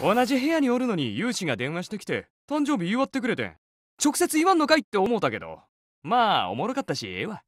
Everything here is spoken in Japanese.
同じ部屋におるのに有志が電話してきて誕生日祝ってくれて直接言わんのかいって思うたけどまあおもろかったしええわ